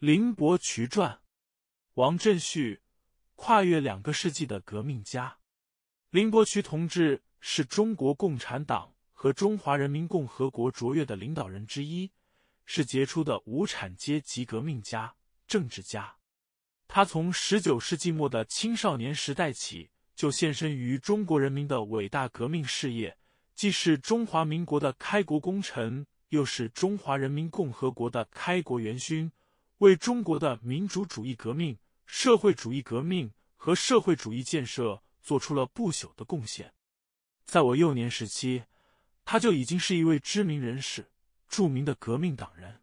林伯渠传，王振旭，跨越两个世纪的革命家，林伯渠同志是中国共产党和中华人民共和国卓越的领导人之一，是杰出的无产阶级革命家、政治家。他从十九世纪末的青少年时代起，就献身于中国人民的伟大革命事业，既是中华民国的开国功臣，又是中华人民共和国的开国元勋。为中国的民主主义革命、社会主义革命和社会主义建设做出了不朽的贡献。在我幼年时期，他就已经是一位知名人士、著名的革命党人。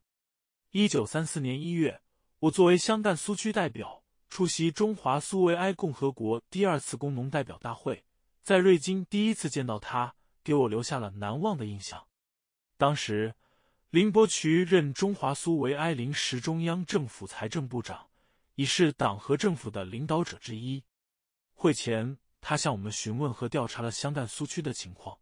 一九三四年一月，我作为湘赣苏区代表出席中华苏维埃共和国第二次工农代表大会，在瑞金第一次见到他，给我留下了难忘的印象。当时。林伯渠任中华苏维埃临时中央政府财政部长，已是党和政府的领导者之一。会前，他向我们询问和调查了湘赣苏区的情况，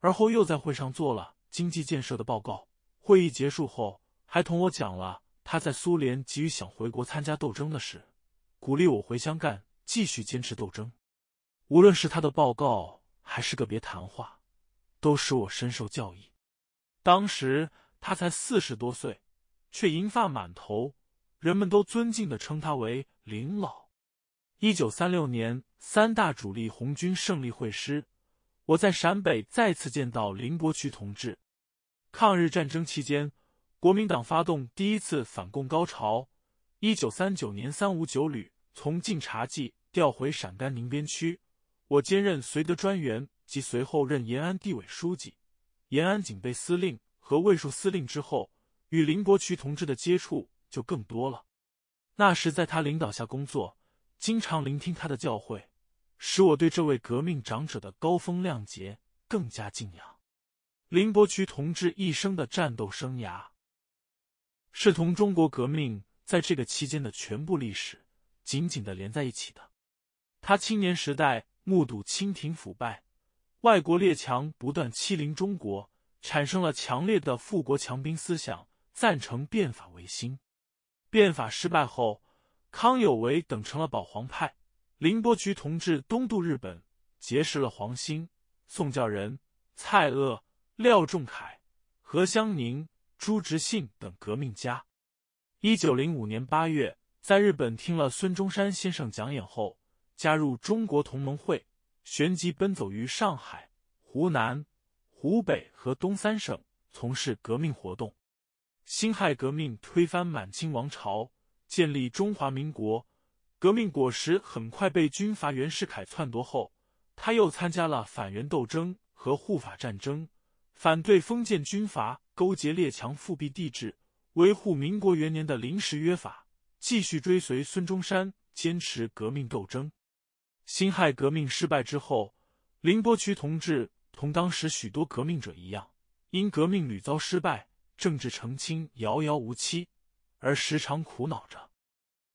而后又在会上做了经济建设的报告。会议结束后，还同我讲了他在苏联急于想回国参加斗争的事，鼓励我回湘赣继续坚持斗争。无论是他的报告还是个别谈话，都使我深受教益。当时。他才四十多岁，却银发满头，人们都尊敬的称他为林老。一九三六年，三大主力红军胜利会师，我在陕北再次见到林伯渠同志。抗日战争期间，国民党发动第一次反共高潮。一九三九年，三五九旅从晋察冀调回陕甘宁边区，我兼任绥德专员，及随后任延安地委书记、延安警备司令。和卫戍司令之后，与林伯渠同志的接触就更多了。那时，在他领导下工作，经常聆听他的教诲，使我对这位革命长者的高风亮节更加敬仰。林伯渠同志一生的战斗生涯，是同中国革命在这个期间的全部历史紧紧的连在一起的。他青年时代目睹清廷腐败，外国列强不断欺凌中国。产生了强烈的富国强兵思想，赞成变法维新。变法失败后，康有为等成了保皇派。林伯渠同志东渡日本，结识了黄兴、宋教仁、蔡锷、廖仲恺、何香凝、朱执信等革命家。一九零五年八月，在日本听了孙中山先生讲演后，加入中国同盟会，旋即奔走于上海、湖南。湖北和东三省从事革命活动。辛亥革命推翻满清王朝，建立中华民国。革命果实很快被军阀袁世凯篡夺后，他又参加了反袁斗争和护法战争，反对封建军阀勾结列强复辟帝制，维护民国元年的临时约法，继续追随孙中山，坚持革命斗争。辛亥革命失败之后，林伯渠同志。同当时许多革命者一样，因革命屡遭失败，政治澄清遥遥无期，而时常苦恼着。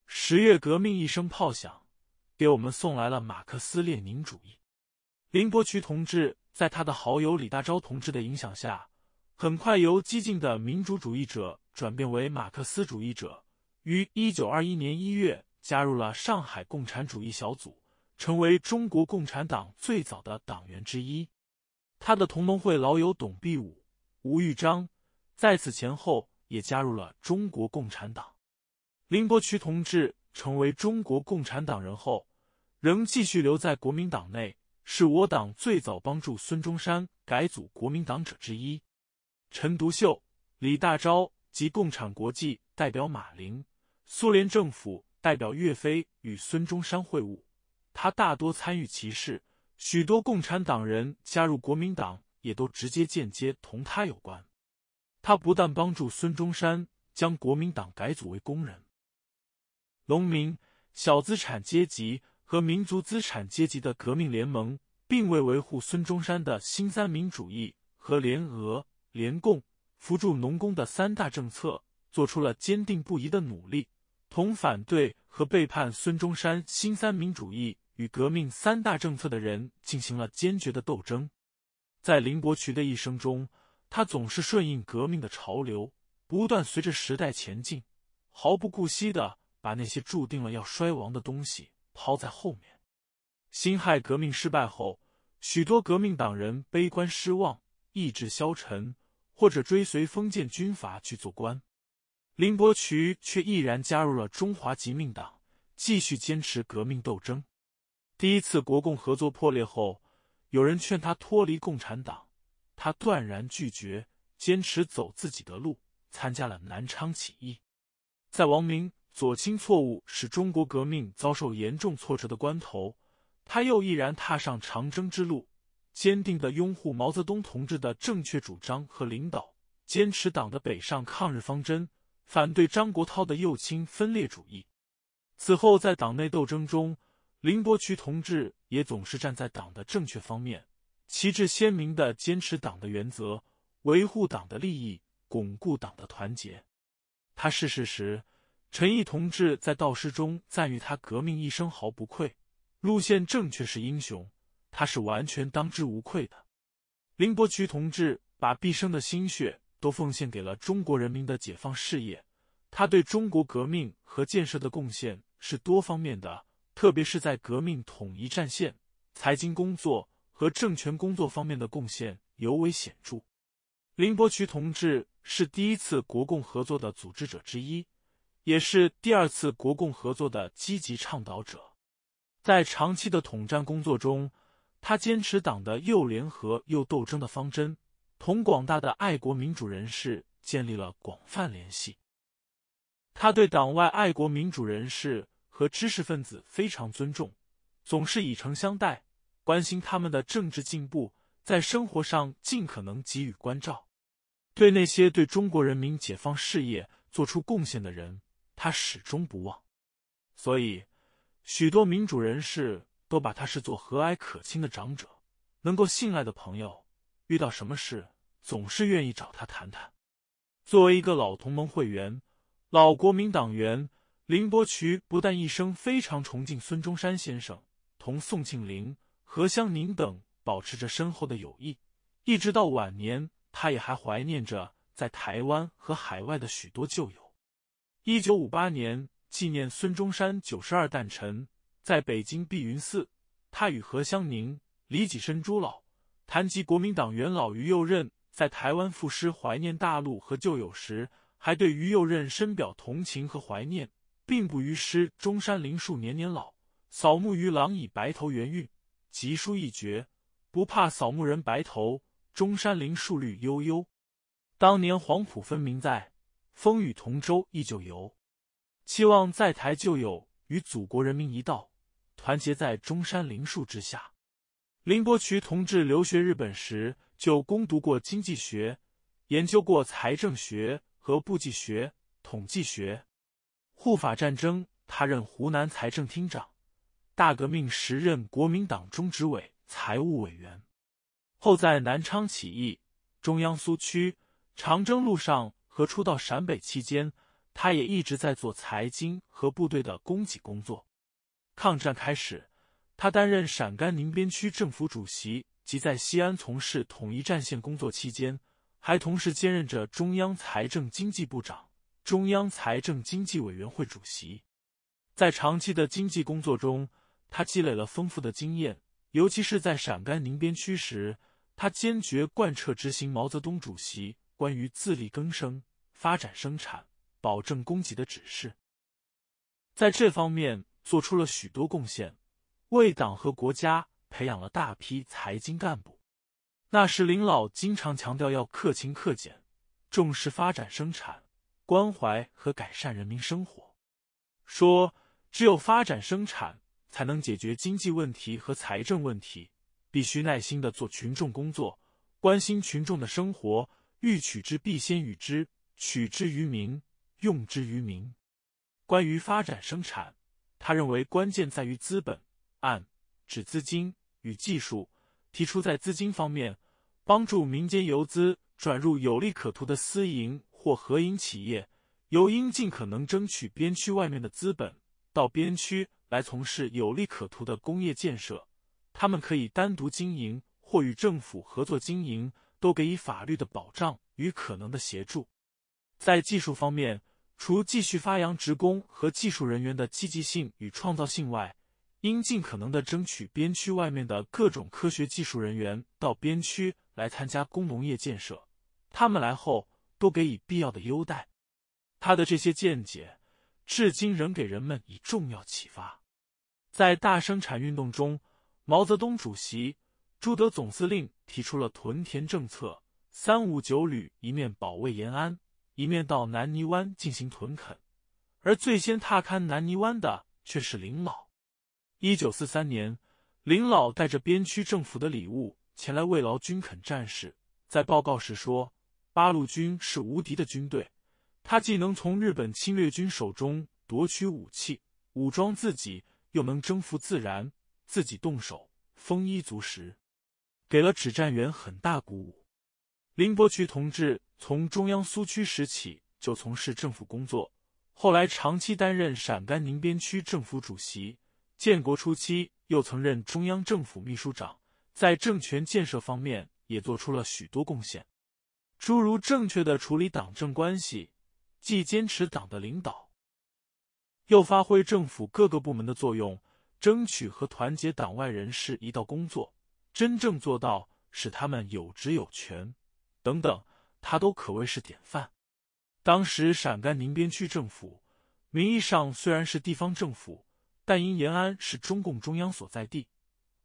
十月革命一声炮响，给我们送来了马克思列宁主义。林伯渠同志在他的好友李大钊同志的影响下，很快由激进的民主主义者转变为马克思主义者，于一九二一年一月加入了上海共产主义小组，成为中国共产党最早的党员之一。他的同盟会老友董必武、吴玉章在此前后也加入了中国共产党。林伯渠同志成为中国共产党人后，仍继续留在国民党内，是我党最早帮助孙中山改组国民党者之一。陈独秀、李大钊及共产国际代表马林、苏联政府代表岳飞与孙中山会晤，他大多参与其事。许多共产党人加入国民党，也都直接间接同他有关。他不但帮助孙中山将国民党改组为工人、农民、小资产阶级和民族资产阶级的革命联盟，并为维护孙中山的新三民主义和联俄、联共、扶助农工的三大政策，做出了坚定不移的努力。同反对和背叛孙中山新三民主义。与革命三大政策的人进行了坚决的斗争，在林伯渠的一生中，他总是顺应革命的潮流，不断随着时代前进，毫不顾惜的把那些注定了要衰亡的东西抛在后面。辛亥革命失败后，许多革命党人悲观失望，意志消沉，或者追随封建军阀去做官，林伯渠却毅然加入了中华革命党，继续坚持革命斗争。第一次国共合作破裂后，有人劝他脱离共产党，他断然拒绝，坚持走自己的路，参加了南昌起义。在王明左倾错误使中国革命遭受严重挫折的关头，他又毅然踏上长征之路，坚定的拥护毛泽东同志的正确主张和领导，坚持党的北上抗日方针，反对张国焘的右倾分裂主义。此后，在党内斗争中，林伯渠同志也总是站在党的正确方面，旗帜鲜明的坚持党的原则，维护党的利益，巩固党的团结。他逝世时，陈毅同志在悼诗中赞誉他：“革命一生毫不愧，路线正确是英雄。”他是完全当之无愧的。林伯渠同志把毕生的心血都奉献给了中国人民的解放事业，他对中国革命和建设的贡献是多方面的。特别是在革命统一战线、财经工作和政权工作方面的贡献尤为显著。林伯渠同志是第一次国共合作的组织者之一，也是第二次国共合作的积极倡导者。在长期的统战工作中，他坚持党的又联合又斗争的方针，同广大的爱国民主人士建立了广泛联系。他对党外爱国民主人士。和知识分子非常尊重，总是以诚相待，关心他们的政治进步，在生活上尽可能给予关照。对那些对中国人民解放事业做出贡献的人，他始终不忘。所以，许多民主人士都把他视作和蔼可亲的长者，能够信赖的朋友。遇到什么事，总是愿意找他谈谈。作为一个老同盟会员、老国民党员。林伯渠不但一生非常崇敬孙中山先生，同宋庆龄、何香凝等保持着深厚的友谊，一直到晚年，他也还怀念着在台湾和海外的许多旧友。一九五八年纪念孙中山九十二诞辰，在北京碧云寺，他与何香凝、李济深、朱老谈及国民党元老于右任在台湾赋诗怀念大陆和旧友时，还对于右任深表同情和怀念。并不于诗，中山林树年年老，扫墓于郎已白头。元韵集书一绝，不怕扫墓人白头。中山林树绿悠悠，当年黄埔分明在，风雨同舟亦旧游。期望在台旧友与祖国人民一道，团结在中山林树之下。林伯渠同志留学日本时，就攻读过经济学，研究过财政学和簿记学、统计学。护法战争，他任湖南财政厅长；大革命时任国民党中执委、财务委员，后在南昌起义、中央苏区、长征路上和初到陕北期间，他也一直在做财经和部队的供给工作。抗战开始，他担任陕甘宁边区政府主席，及在西安从事统一战线工作期间，还同时兼任着中央财政经济部长。中央财政经济委员会主席，在长期的经济工作中，他积累了丰富的经验。尤其是在陕甘宁边区时，他坚决贯彻执行毛泽东主席关于自力更生、发展生产、保证供给的指示，在这方面做出了许多贡献，为党和国家培养了大批财经干部。那时，林老经常强调要克勤克俭，重视发展生产。关怀和改善人民生活，说只有发展生产，才能解决经济问题和财政问题。必须耐心的做群众工作，关心群众的生活。欲取之，必先予之，取之于民，用之于民。关于发展生产，他认为关键在于资本，按指资金与技术。提出在资金方面，帮助民间游资转入有利可图的私营。或合营企业，尤应尽可能争取边区外面的资本到边区来从事有利可图的工业建设。他们可以单独经营或与政府合作经营，都给予法律的保障与可能的协助。在技术方面，除继续发扬职工和技术人员的积极性与创造性外，应尽可能的争取边区外面的各种科学技术人员到边区来参加工农业建设。他们来后。都给予必要的优待，他的这些见解至今仍给人们以重要启发。在大生产运动中，毛泽东主席、朱德总司令提出了屯田政策。三五九旅一面保卫延安，一面到南泥湾进行屯垦。而最先踏勘南泥湾的却是林老。一九四三年，林老带着边区政府的礼物前来慰劳军垦战士，在报告时说。八路军是无敌的军队，他既能从日本侵略军手中夺取武器武装自己，又能征服自然，自己动手，丰衣足食，给了指战员很大鼓舞。林伯渠同志从中央苏区时起就从事政府工作，后来长期担任陕甘宁边区政府主席，建国初期又曾任中央政府秘书长，在政权建设方面也做出了许多贡献。诸如正确的处理党政关系，既坚持党的领导，又发挥政府各个部门的作用，争取和团结党外人士一道工作，真正做到使他们有职有权，等等，他都可谓是典范。当时陕甘宁边区政府名义上虽然是地方政府，但因延安是中共中央所在地，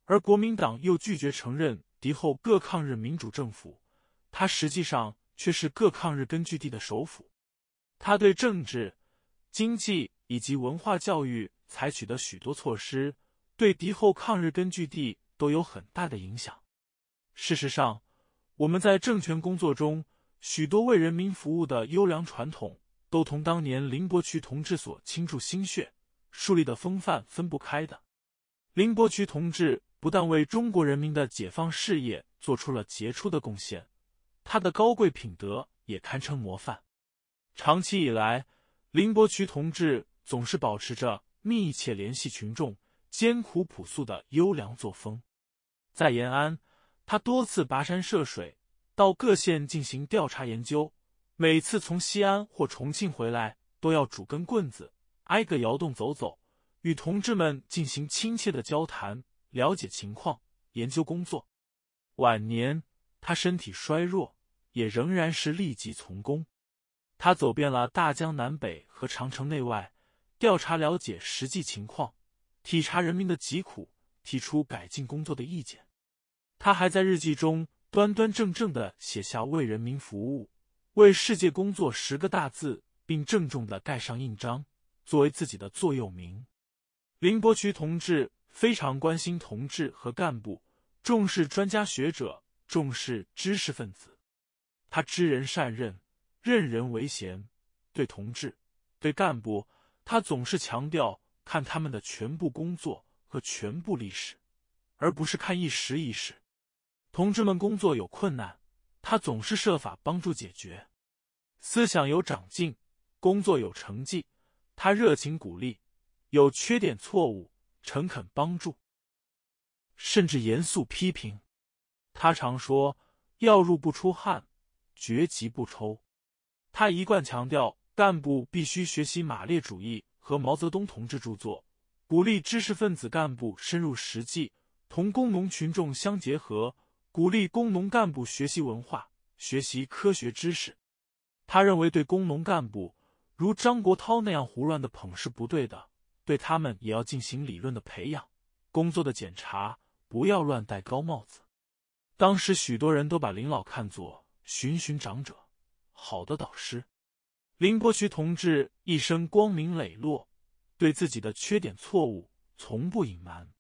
而国民党又拒绝承认敌后各抗日民主政府。他实际上却是各抗日根据地的首府，他对政治、经济以及文化教育采取的许多措施，对敌后抗日根据地都有很大的影响。事实上，我们在政权工作中，许多为人民服务的优良传统，都同当年林伯渠同志所倾注心血树立的风范分不开的。林伯渠同志不但为中国人民的解放事业做出了杰出的贡献。他的高贵品德也堪称模范。长期以来，林伯渠同志总是保持着密切联系群众、艰苦朴素的优良作风。在延安，他多次跋山涉水到各县进行调查研究，每次从西安或重庆回来，都要拄根棍子，挨个窑洞走走，与同志们进行亲切的交谈，了解情况，研究工作。晚年，他身体衰弱。也仍然是立己从公，他走遍了大江南北和长城内外，调查了解实际情况，体察人民的疾苦，提出改进工作的意见。他还在日记中端端正正的写下“为人民服务，为世界工作”十个大字，并郑重的盖上印章，作为自己的座右铭。林伯渠同志非常关心同志和干部，重视专家学者，重视知识分子。他知人善任，任人唯贤。对同志，对干部，他总是强调看他们的全部工作和全部历史，而不是看一时一事。同志们工作有困难，他总是设法帮助解决；思想有长进，工作有成绩，他热情鼓励；有缺点错误，诚恳帮助，甚至严肃批评。他常说：“要入不出汗。”绝级不抽，他一贯强调干部必须学习马列主义和毛泽东同志著作，鼓励知识分子干部深入实际，同工农群众相结合，鼓励工农干部学习文化、学习科学知识。他认为对工农干部如张国焘那样胡乱的捧是不对的，对他们也要进行理论的培养、工作的检查，不要乱戴高帽子。当时许多人都把林老看作。寻寻长者，好的导师。林伯渠同志一生光明磊落，对自己的缺点错误从不隐瞒。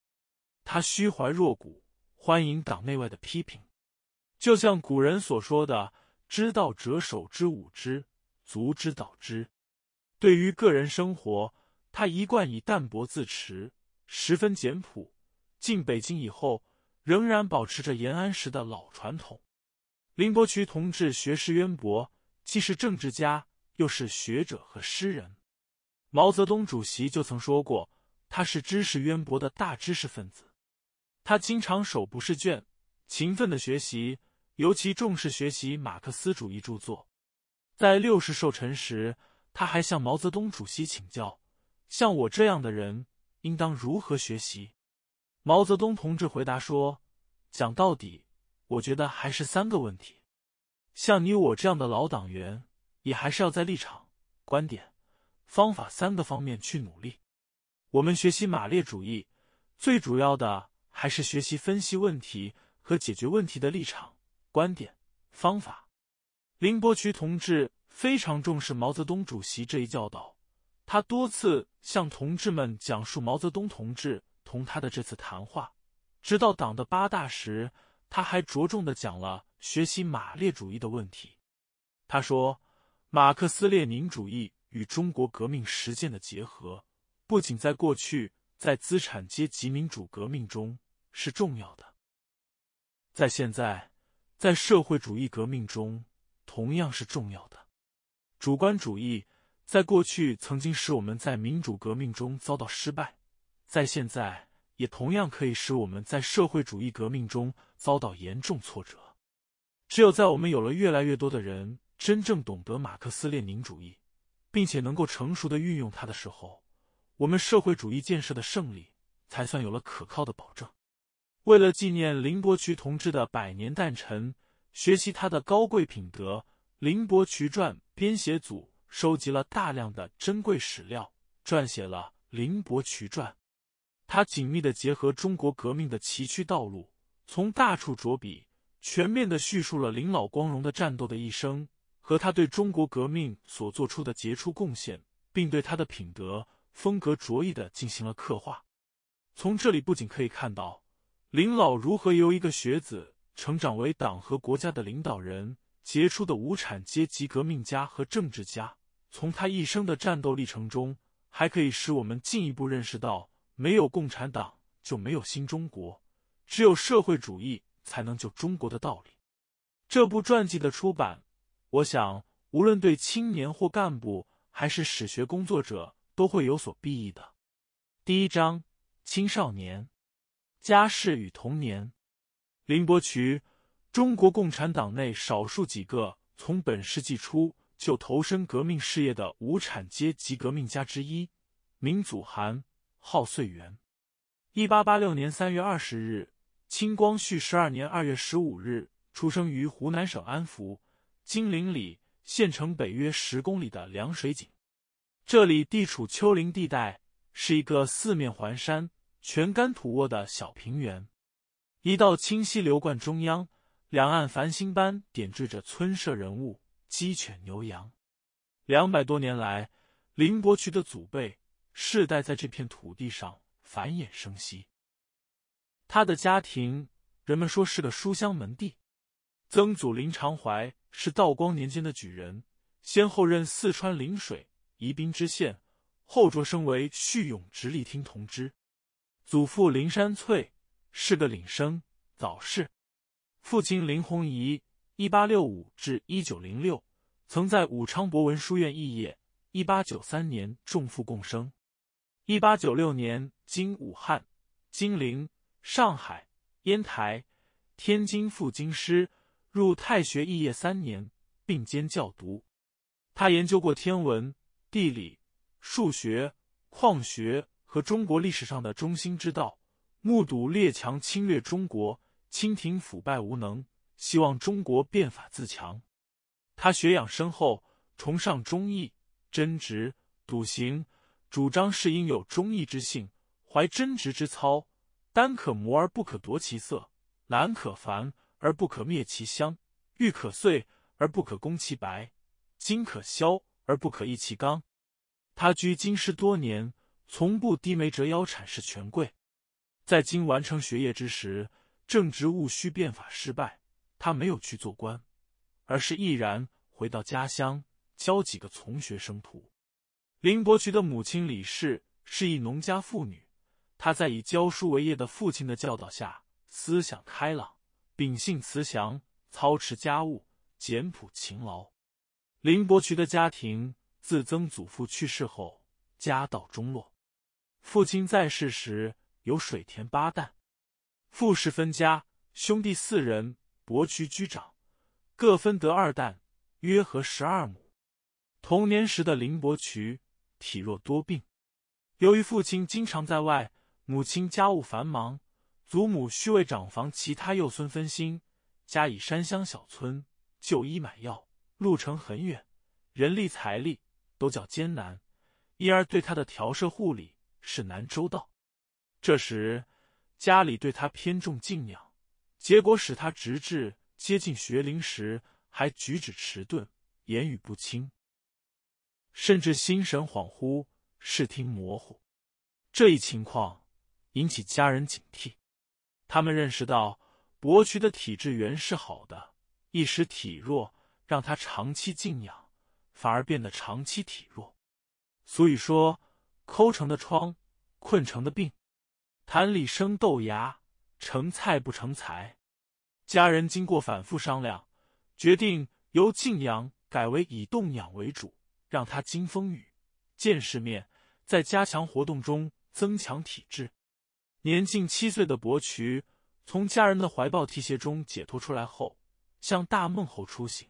他虚怀若谷，欢迎党内外的批评。就像古人所说的：“知道者守之，武之，足之，导之。”对于个人生活，他一贯以淡泊自持，十分简朴。进北京以后，仍然保持着延安时的老传统。林伯渠同志学识渊博，既是政治家，又是学者和诗人。毛泽东主席就曾说过，他是知识渊博的大知识分子。他经常手不释卷，勤奋的学习，尤其重视学习马克思主义著作。在六十寿辰时，他还向毛泽东主席请教：“像我这样的人，应当如何学习？”毛泽东同志回答说：“讲到底。”我觉得还是三个问题，像你我这样的老党员，也还是要在立场、观点、方法三个方面去努力。我们学习马列主义，最主要的还是学习分析问题和解决问题的立场、观点、方法。林伯渠同志非常重视毛泽东主席这一教导，他多次向同志们讲述毛泽东同志同他的这次谈话，直到党的八大时。他还着重的讲了学习马列主义的问题。他说，马克思列宁主义与中国革命实践的结合，不仅在过去在资产阶级民主革命中是重要的，在现在在社会主义革命中同样是重要的。主观主义在过去曾经使我们在民主革命中遭到失败，在现在。也同样可以使我们在社会主义革命中遭到严重挫折。只有在我们有了越来越多的人真正懂得马克思列宁主义，并且能够成熟的运用它的时候，我们社会主义建设的胜利才算有了可靠的保证。为了纪念林伯渠同志的百年诞辰，学习他的高贵品德，《林伯渠传》编写组收集了大量的珍贵史料，撰写了《林伯渠传》。他紧密的结合中国革命的崎岖道路，从大处着笔，全面的叙述了林老光荣的战斗的一生和他对中国革命所做出的杰出贡献，并对他的品德风格着意的进行了刻画。从这里不仅可以看到林老如何由一个学子成长为党和国家的领导人、杰出的无产阶级革命家和政治家，从他一生的战斗历程中，还可以使我们进一步认识到。没有共产党就没有新中国，只有社会主义才能救中国的道理。这部传记的出版，我想无论对青年或干部，还是史学工作者，都会有所裨益的。第一章：青少年、家世与童年。林伯渠，中国共产党内少数几个从本世纪初就投身革命事业的无产阶级革命家之一，明祖涵。号岁元，一八八六年三月二十日，清光绪十二年二月十五日，出生于湖南省安福金陵里县城北约十公里的凉水井。这里地处丘陵地带，是一个四面环山、全干土沃的小平原。一道清溪流贯中央，两岸繁星般点缀着村舍、人物、鸡犬、牛羊。两百多年来，林伯渠的祖辈。世代在这片土地上繁衍生息。他的家庭，人们说是个书香门第。曾祖林长怀是道光年间的举人，先后任四川邻水、宜宾知县，后擢升为叙永直隶厅同知。祖父林山翠是个领生，早逝。父亲林鸿仪（一八六五至一九零六）曾在武昌博文书院肄业。一八九三年，重父共生。一八九六年，经武汉、金陵、上海、烟台、天津赴京师，入太学肄业三年，并兼教读。他研究过天文、地理、数学、矿学和中国历史上的中心之道，目睹列强侵略中国，清廷腐败无能，希望中国变法自强。他学养深厚，崇尚忠义、真直、笃行。主张是应有忠义之性，怀真直之操，丹可磨而不可夺其色，兰可繁而不可灭其香，玉可碎而不可攻其白，金可销而不可易其刚。他居京师多年，从不低眉折腰阐释权贵。在今完成学业之时，正值戊戌变法失败，他没有去做官，而是毅然回到家乡，教几个从学生徒。林伯渠的母亲李氏是一农家妇女，她在以教书为业的父亲的教导下，思想开朗，秉性慈祥，操持家务，简朴勤劳。林伯渠的家庭自曾祖父去世后家道中落，父亲在世时有水田八担，父氏分家，兄弟四人，伯渠居长，各分得二担，约合十二亩。童年时的林伯渠。体弱多病，由于父亲经常在外，母亲家务繁忙，祖母需为长房其他幼孙分心，加以山乡小村就医买药，路程很远，人力财力都较艰难，因而对他的调摄护理是难周到。这时家里对他偏重敬养，结果使他直至接近学龄时，还举止迟钝，言语不清。甚至心神恍惚、视听模糊，这一情况引起家人警惕。他们认识到，伯渠的体质原是好的，一时体弱，让他长期静养，反而变得长期体弱。所以说，抠成的疮，困成的病，痰里生豆芽，成菜不成才。家人经过反复商量，决定由静养改为以动养为主。让他经风雨、见世面，在加强活动中增强体质。年近七岁的伯渠，从家人的怀抱提携中解脱出来后，向大梦后出行。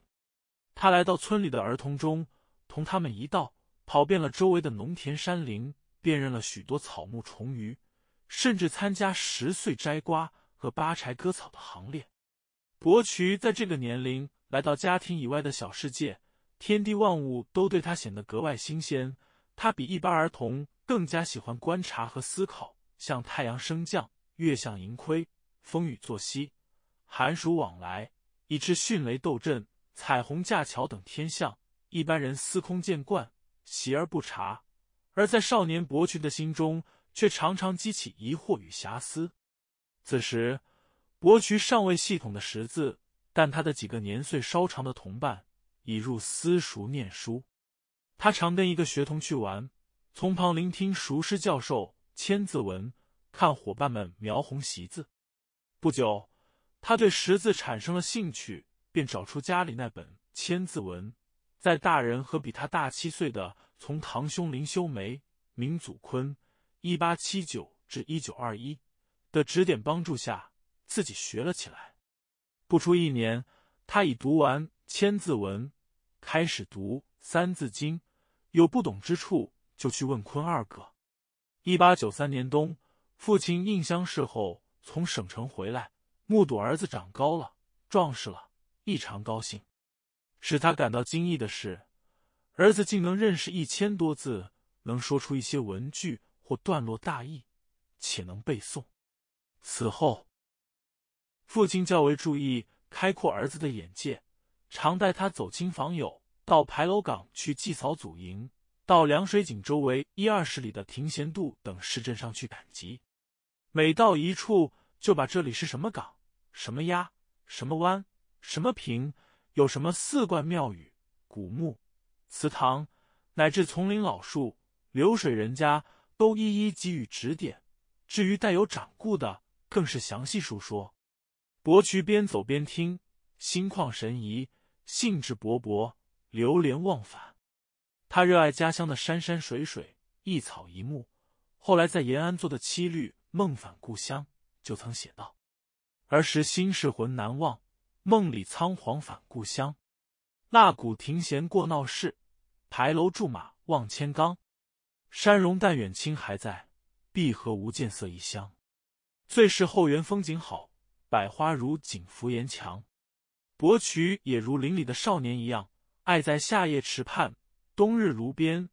他来到村里的儿童中，同他们一道跑遍了周围的农田山林，辨认了许多草木虫鱼，甚至参加十岁摘瓜和扒柴割草的行列。伯渠在这个年龄来到家庭以外的小世界。天地万物都对他显得格外新鲜，他比一般儿童更加喜欢观察和思考，像太阳升降、月相盈亏、风雨作息、寒暑往来，以致迅雷斗阵、彩虹架桥等天象，一般人司空见惯，习而不察，而在少年伯渠的心中却常常激起疑惑与遐思。此时，伯渠尚未系统的识字，但他的几个年岁稍长的同伴。已入私塾念书，他常跟一个学童去玩，从旁聆听熟师教授《千字文》，看伙伴们描红习字。不久，他对识字产生了兴趣，便找出家里那本《千字文》，在大人和比他大七岁的从堂兄林修梅（明祖坤，一八七九至一九二一）的指点帮助下，自己学了起来。不出一年，他已读完《千字文》。开始读《三字经》，有不懂之处就去问坤二哥。一八九三年冬，父亲应乡事后从省城回来，目睹儿子长高了、壮实了，异常高兴。使他感到惊异的是，儿子竟能认识一千多字，能说出一些文句或段落大意，且能背诵。此后，父亲较为注意开阔儿子的眼界，常带他走亲访友。到牌楼港去祭扫祖茔，到凉水井周围一二十里的亭贤渡等市镇上去赶集，每到一处，就把这里是什么港、什么鸭、什么湾、什么坪，有什么寺观、庙宇、古墓、祠堂，乃至丛林、老树、流水、人家，都一一给予指点。至于带有掌故的，更是详细述说。伯渠边走边听，心旷神怡，兴致勃勃。流连忘返，他热爱家乡的山山水水、一草一木。后来在延安做的七律《梦返故乡》就曾写道：“儿时心事魂难忘，梦里仓皇返故乡。蜡鼓停弦过闹市，牌楼驻马望千冈。山容淡远清还在，碧河无见色异乡。最是后园风景好，百花如锦拂檐墙。”博渠也如林里的少年一样。爱在夏夜池畔，冬日炉边，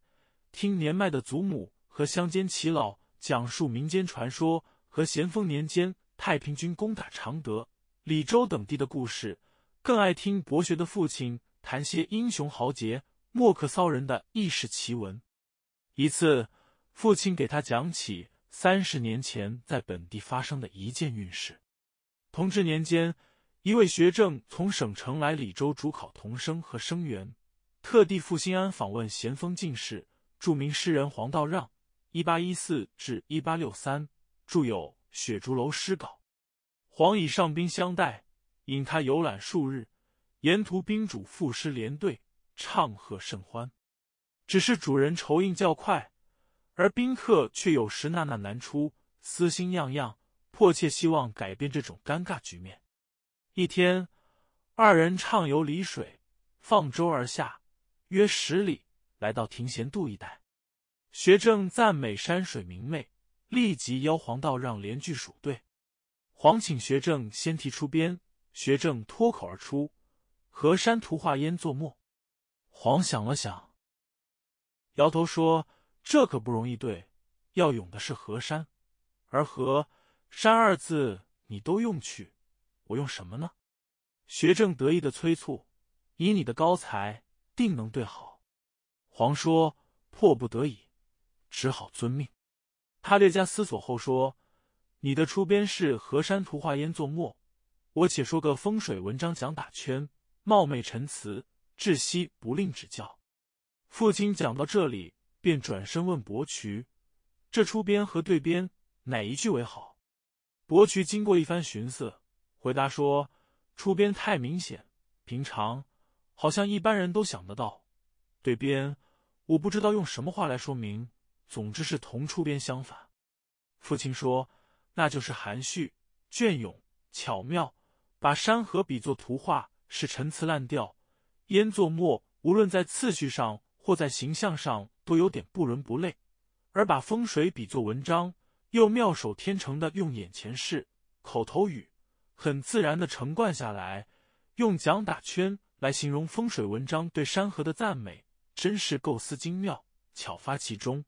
听年迈的祖母和乡间耆老讲述民间传说和咸丰年间太平军攻打常德、李州等地的故事，更爱听博学的父亲谈些英雄豪杰、莫克骚人的轶事奇闻。一次，父亲给他讲起三十年前在本地发生的一件运事，同治年间。一位学政从省城来李州主考童生和生源，特地赴新安访问咸丰进士、著名诗人黄道让（一八一四至一八六三），著有《雪竹楼诗稿》。黄以上宾相待，引他游览数日，沿途宾主赋诗联对，畅和甚欢。只是主人酬应较快，而宾客却有时纳纳难出，私心样样，迫切希望改变这种尴尬局面。一天，二人畅游漓水，放舟而下，约十里，来到亭贤渡一带。学正赞美山水明媚，立即邀黄道让联句数对。黄请学正先提出鞭，学正脱口而出：“河山图画烟作墨。”黄想了想，摇头说：“这可不容易对，要咏的是河山，而‘河山’二字你都用去。”我用什么呢？学正得意的催促：“以你的高才，定能对好。”黄说：“迫不得已，只好遵命。”他略加思索后说：“你的出边是河山图画烟作墨，我且说个风水文章讲打圈，冒昧陈词，窒息不吝指教。”父亲讲到这里，便转身问伯渠：“这出边和对边哪一句为好？”伯渠经过一番寻思。回答说：“出边太明显，平常好像一般人都想得到。对边，我不知道用什么话来说明。总之是同出边相反。”父亲说：“那就是含蓄、隽永、巧妙。把山河比作图画是陈词滥调，烟作墨，无论在次序上或在形象上都有点不伦不类；而把风水比作文章，又妙手天成的用眼前事、口头语。”很自然的承贯下来，用“讲打圈”来形容风水文章对山河的赞美，真是构思精妙，巧发其中。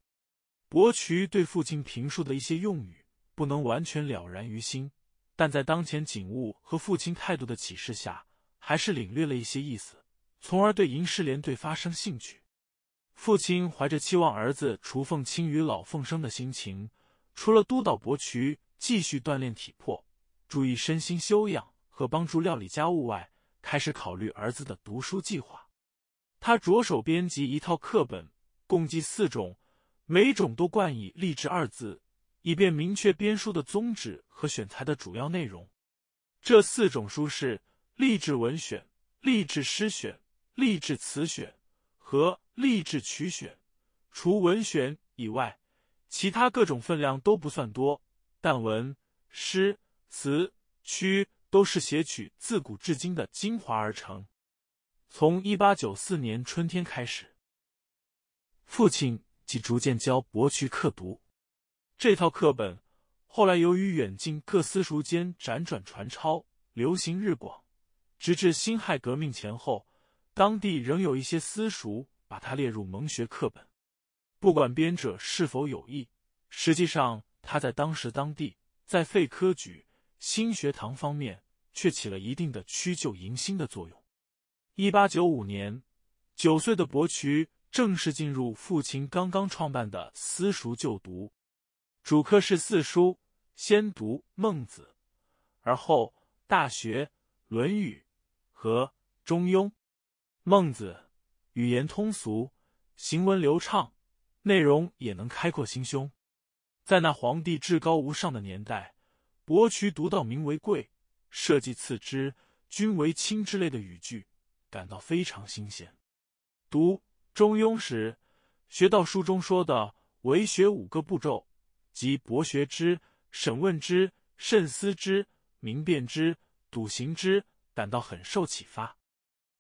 伯渠对父亲评述的一些用语不能完全了然于心，但在当前景物和父亲态度的启示下，还是领略了一些意思，从而对银诗联队发生兴趣。父亲怀着期望儿子雏凤清与老凤生的心情，除了督导伯渠继续锻炼体魄。注意身心修养和帮助料理家务外，开始考虑儿子的读书计划。他着手编辑一套课本，共计四种，每种都冠以“励志”二字，以便明确编书的宗旨和选材的主要内容。这四种书是《励志文选》《励志诗选》《励志词选》和《励志曲选》。除文选以外，其他各种分量都不算多，但文诗。词曲都是写取自古至今的精华而成。从一八九四年春天开始，父亲即逐渐教博渠刻读。这套课本后来由于远近各私塾间辗转传抄，流行日广，直至辛亥革命前后，当地仍有一些私塾把它列入蒙学课本。不管编者是否有意，实际上他在当时当地在废科举。新学堂方面却起了一定的屈旧迎新的作用。一八九五年，九岁的伯渠正式进入父亲刚刚创办的私塾就读，主课是四书，先读《孟子》，而后《大学》《论语》和《中庸》。《孟子》语言通俗，行文流畅，内容也能开阔心胸。在那皇帝至高无上的年代。博渠独到，名为贵；社稷次之，君为轻之类的语句，感到非常新鲜。读《中庸》时，学到书中说的为学五个步骤，即博学之，审问之，慎思之，明辨之，笃行之，感到很受启发。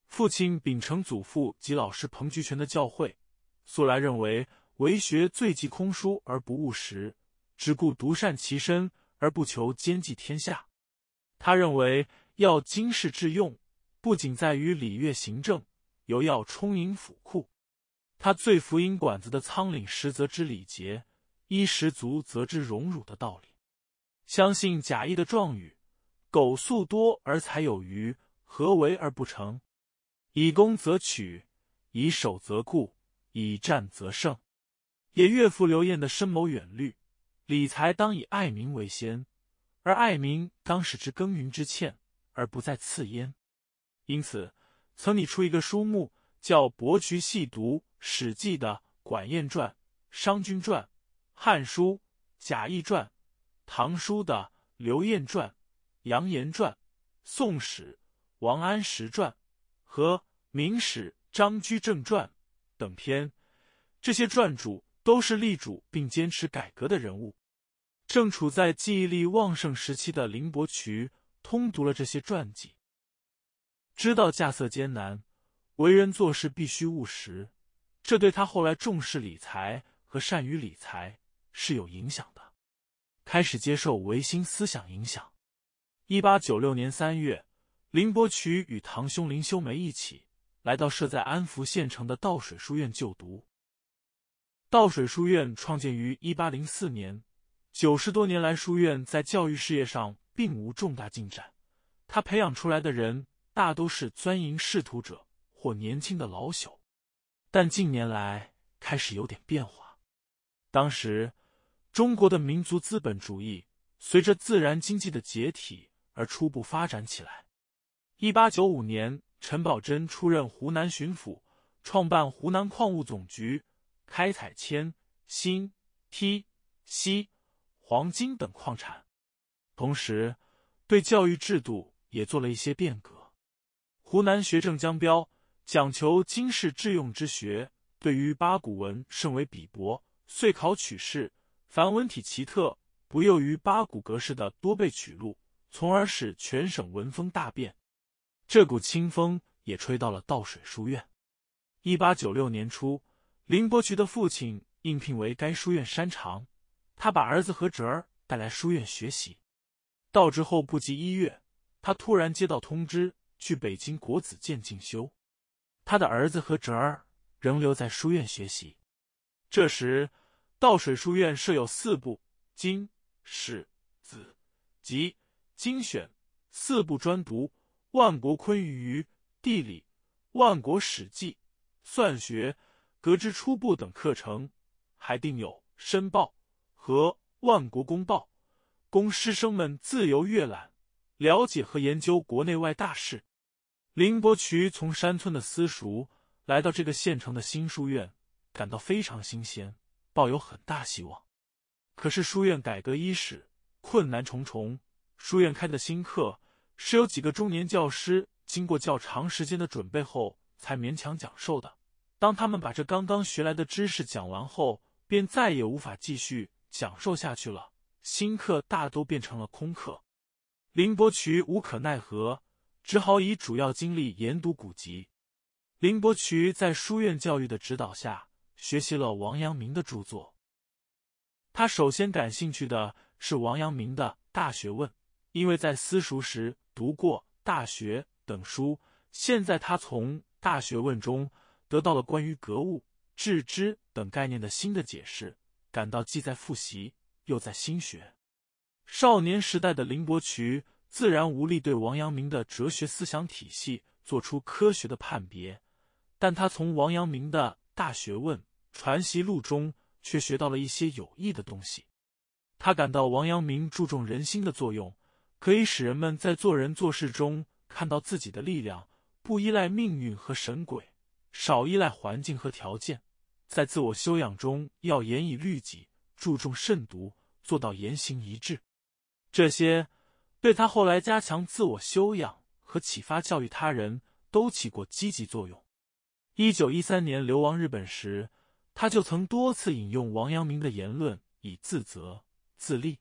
父亲秉承祖父及老师彭菊泉的教诲，素来认为为学最忌空疏而不务实，只顾独善其身。而不求兼济天下，他认为要经世致用，不仅在于礼乐行政，尤要充盈府库。他最服膺管子的“仓廪实则之礼节，衣食足则之荣辱”的道理，相信贾谊的状语：“苟素多而才有余，何为而不成？以攻则取，以守则固，以战则胜。”也乐服刘晏的深谋远虑。理财当以爱民为先，而爱民当使之耕耘之欠，而不在赐焉。因此，曾拟出一个书目，叫《博渠细读史记》的《管晏传》《商君传》《汉书》《贾谊传》《唐书》的《刘晏传》《杨言传》《宋史》《王安石传》和《明史》《张居正传》等篇，这些传主。都是力主并坚持改革的人物。正处在记忆力旺盛时期的林伯渠，通读了这些传记，知道稼穑艰难，为人做事必须务实，这对他后来重视理财和善于理财是有影响的。开始接受维新思想影响。一八九六年三月，林伯渠与堂兄林修梅一起来到设在安福县城的倒水书院就读。道水书院创建于一八零四年，九十多年来，书院在教育事业上并无重大进展。他培养出来的人大都是钻营仕途者或年轻的老朽，但近年来开始有点变化。当时，中国的民族资本主义随着自然经济的解体而初步发展起来。一八九五年，陈宝箴出任湖南巡抚，创办湖南矿物总局。开采铅、锌、锑、锡、黄金等矿产，同时对教育制度也做了一些变革。湖南学政江标讲求经世致用之学，对于八股文甚为鄙薄，遂考取士，凡文体奇特，不囿于八股格式的多被取录，从而使全省文风大变。这股清风也吹到了道水书院。一八九六年初。林伯渠的父亲应聘为该书院山长，他把儿子和侄儿带来书院学习。到之后不及一月，他突然接到通知，去北京国子监进修。他的儿子和侄儿仍留在书院学习。这时，道水书院设有四部经史子集精选四部专读《万国坤舆地理》《万国史记》《算学》。得之初步等课程，还定有《申报》和《万国公报》，供师生们自由阅览、了解和研究国内外大事。林伯渠从山村的私塾来到这个县城的新书院，感到非常新鲜，抱有很大希望。可是，书院改革伊始，困难重重。书院开的新课，是由几个中年教师经过较长时间的准备后，才勉强讲授的。当他们把这刚刚学来的知识讲完后，便再也无法继续讲授下去了。新课大都变成了空课。林伯渠无可奈何，只好以主要精力研读古籍。林伯渠在书院教育的指导下，学习了王阳明的著作。他首先感兴趣的是王阳明的《大学问》，因为在私塾时读过《大学》等书。现在他从《大学问》中。得到了关于格物、致知等概念的新的解释，感到既在复习又在新学。少年时代的林伯渠自然无力对王阳明的哲学思想体系做出科学的判别，但他从王阳明的《大学问》《传习录》中却学到了一些有益的东西。他感到王阳明注重人心的作用，可以使人们在做人做事中看到自己的力量，不依赖命运和神鬼。少依赖环境和条件，在自我修养中要严以律己，注重慎独，做到言行一致。这些对他后来加强自我修养和启发教育他人都起过积极作用。一九一三年流亡日本时，他就曾多次引用王阳明的言论以自责自立。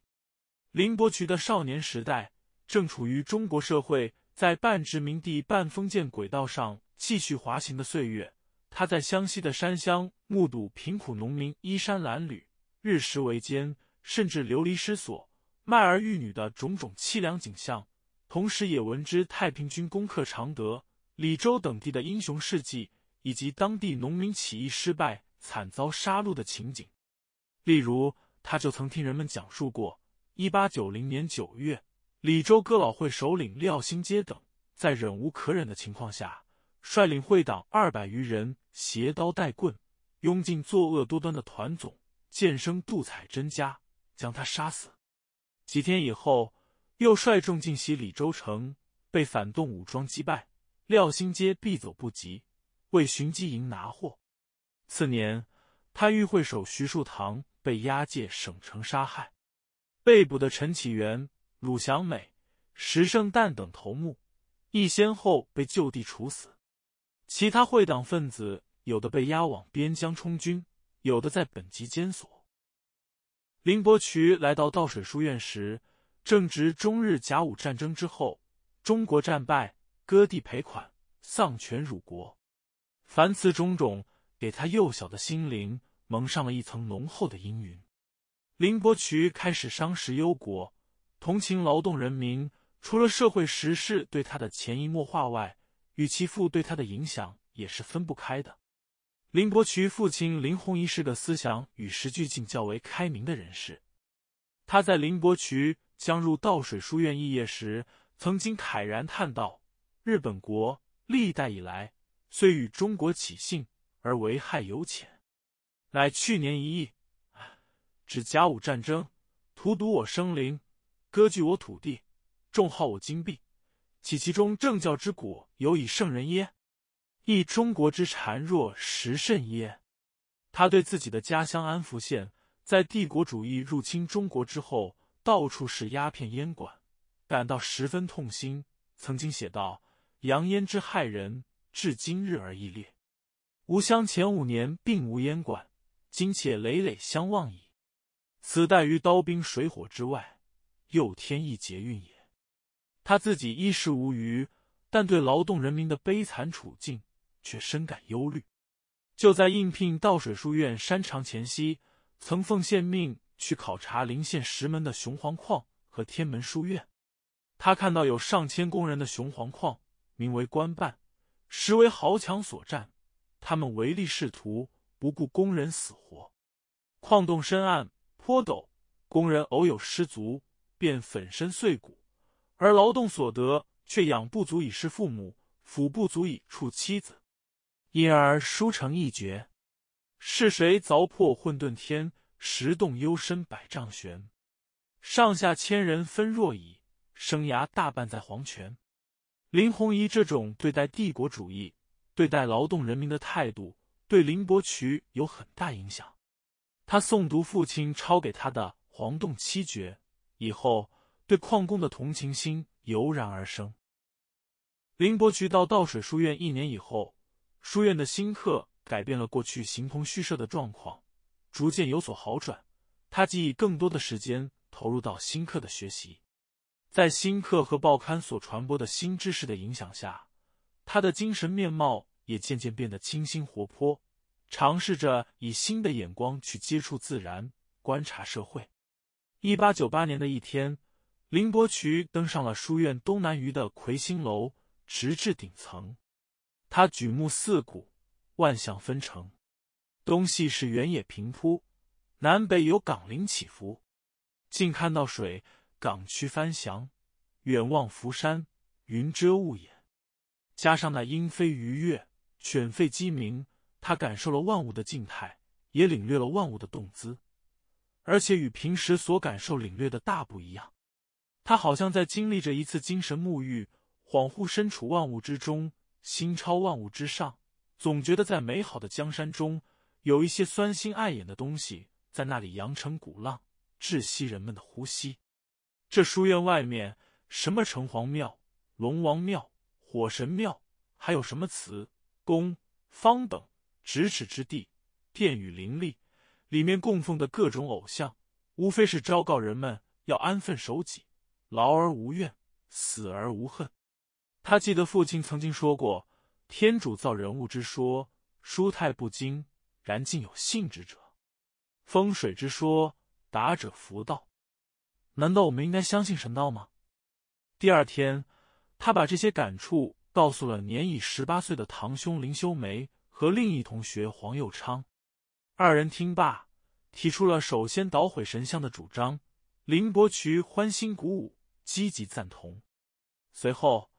林伯渠的少年时代正处于中国社会在半殖民地半封建轨道上。继续滑行的岁月，他在湘西的山乡目睹贫苦农民衣衫褴褛、日食为艰，甚至流离失所、卖儿育女的种种凄凉景象，同时也闻知太平军攻克常德、澧州等地的英雄事迹，以及当地农民起义失败、惨遭杀戮的情景。例如，他就曾听人们讲述过：一八九零年九月，澧州哥老会首领廖兴阶等在忍无可忍的情况下。率领会党二百余人，携刀带棍，拥进作恶多端的团总剑生杜彩真家，将他杀死。几天以后，又率众进袭李州城，被反动武装击败。廖兴街必走不及，为巡机营拿货。次年，他与会首徐树堂被押解省城杀害。被捕的陈启元、鲁祥美、石胜旦等头目，亦先后被就地处死。其他会党分子有的被押往边疆充军，有的在本籍监所。林伯渠来到倒水书院时，正值中日甲午战争之后，中国战败，割地赔款，丧权辱国，凡此种种，给他幼小的心灵蒙上了一层浓厚的阴云。林伯渠开始伤时忧国，同情劳动人民。除了社会时事对他的潜移默化外，与其父对他的影响也是分不开的。林伯渠父亲林鸿一是个思想与时俱进、较为开明的人士。他在林伯渠将入倒水书院肄业时，曾经慨然叹道：“日本国历代以来，虽与中国起兴而为害尤浅；乃去年一役，指甲午战争，荼毒我生灵，割据我土地，重耗我金币。”其其中政教之古犹以圣人耶，亦中国之孱弱实甚耶？他对自己的家乡安福县在帝国主义入侵中国之后到处是鸦片烟馆，感到十分痛心，曾经写道：“洋烟之害人，至今日而易烈。吾乡前五年并无烟馆，今且累累相望矣。此待于刀兵水火之外，又添一劫运也。”他自己衣食无余，但对劳动人民的悲惨处境却深感忧虑。就在应聘倒水书院山长前夕，曾奉县命去考察临县石门的雄黄矿和天门书院。他看到有上千工人的雄黄矿，名为官办，实为豪强所占。他们唯利是图，不顾工人死活。矿洞深暗，坡陡，工人偶有失足，便粉身碎骨。而劳动所得却养不足以侍父母，抚不足以处妻子，因而书成一绝。是谁凿破混沌天，石洞幽深百丈悬，上下千人分若已，生涯大半在黄泉。林鸿仪这种对待帝国主义、对待劳动人民的态度，对林伯渠有很大影响。他诵读父亲抄给他的《黄洞七绝》以后。对矿工的同情心油然而生。林伯渠到倒水书院一年以后，书院的新课改变了过去形同虚设的状况，逐渐有所好转。他即以更多的时间投入到新课的学习。在新课和报刊所传播的新知识的影响下，他的精神面貌也渐渐变得清新活泼，尝试着以新的眼光去接触自然、观察社会。一八九八年的一天。林伯渠登上了书院东南隅的魁星楼，直至顶层。他举目四顾，万象纷呈：东西是原野平铺，南北有岗岭起伏。近看到水港区翻翔，远望浮山云遮雾掩。加上那莺飞鱼跃、犬吠鸡鸣，他感受了万物的静态，也领略了万物的动姿，而且与平时所感受领略的大不一样。他好像在经历着一次精神沐浴，恍惚身处万物之中，心超万物之上。总觉得在美好的江山中，有一些酸心碍眼的东西在那里扬尘鼓浪，窒息人们的呼吸。这书院外面，什么城隍庙、龙王庙、火神庙，还有什么祠、宫、坊等咫尺之地，殿宇林立，里面供奉的各种偶像，无非是昭告人们要安分守己。劳而无怨，死而无恨。他记得父亲曾经说过：“天主造人物之说，书太不经，然尽有信之者；风水之说，达者福道。难道我们应该相信神道吗？”第二天，他把这些感触告诉了年已十八岁的堂兄林修梅和另一同学黄佑昌。二人听罢，提出了首先捣毁神像的主张。林伯渠欢欣鼓舞。积极赞同，随后，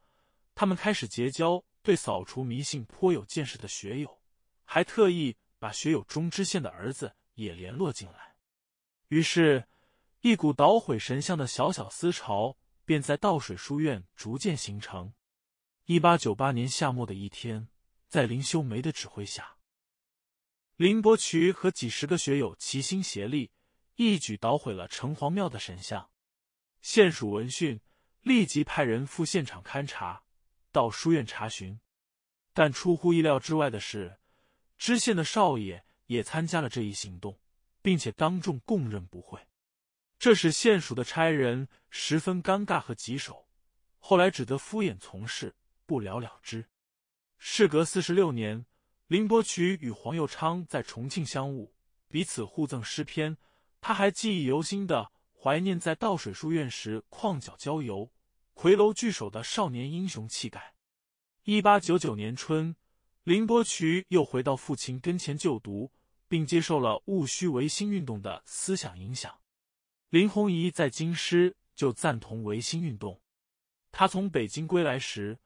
他们开始结交对扫除迷信颇有见识的学友，还特意把学友中知县的儿子也联络进来。于是，一股捣毁神像的小小思潮便在倒水书院逐渐形成。一八九八年夏末的一天，在林修梅的指挥下，林伯渠和几十个学友齐心协力，一举捣毁了城隍庙的神像。县署闻讯，立即派人赴现场勘查，到书院查询。但出乎意料之外的是，知县的少爷也参加了这一行动，并且当众供认不讳。这使县署的差人十分尴尬和棘手，后来只得敷衍从事，不了了之。事隔四十六年，林伯渠与黄佑昌在重庆相晤，彼此互赠诗篇，他还记忆犹新。的怀念在倒水书院时旷脚郊游、魁楼聚首的少年英雄气概。一八九九年春，林伯渠又回到父亲跟前就读，并接受了戊戌维新运动的思想影响。林鸿仪在京师就赞同维新运动。他从北京归来时，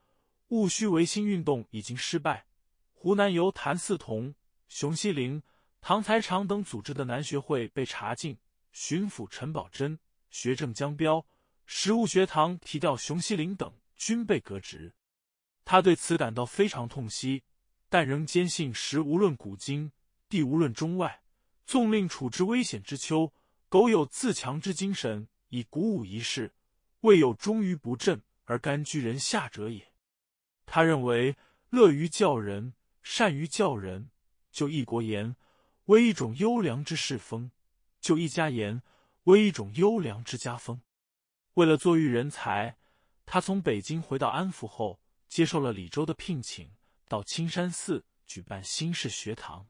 戊戌维新运动已经失败，湖南由谭嗣同、熊希龄、唐才常等组织的南学会被查禁。巡抚陈宝箴、学政江标、实务学堂提调熊希龄等均被革职，他对此感到非常痛惜，但仍坚信时无论古今，地无论中外，纵令处之危险之秋，苟有自强之精神以鼓舞一世，未有终于不振而甘居人下者也。他认为乐于教人、善于教人，就一国言，为一种优良之世风。就一家言为一种优良之家风。为了作育人才，他从北京回到安福后，接受了李周的聘请，到青山寺举办新式学堂。